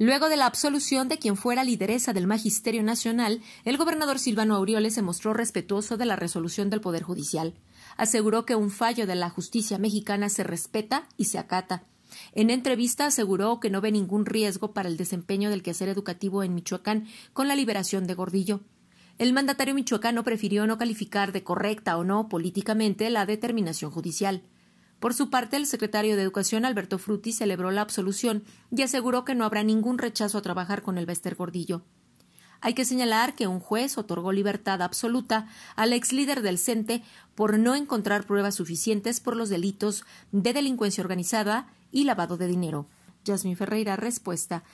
Luego de la absolución de quien fuera lideresa del Magisterio Nacional, el gobernador Silvano Aureoles se mostró respetuoso de la resolución del Poder Judicial. Aseguró que un fallo de la justicia mexicana se respeta y se acata. En entrevista aseguró que no ve ningún riesgo para el desempeño del quehacer educativo en Michoacán con la liberación de Gordillo. El mandatario michoacano prefirió no calificar de correcta o no políticamente la determinación judicial. Por su parte, el secretario de Educación, Alberto Frutti, celebró la absolución y aseguró que no habrá ningún rechazo a trabajar con el Bester Gordillo. Hay que señalar que un juez otorgó libertad absoluta al ex líder del CENTE por no encontrar pruebas suficientes por los delitos de delincuencia organizada y lavado de dinero. Yasmin Ferreira, respuesta.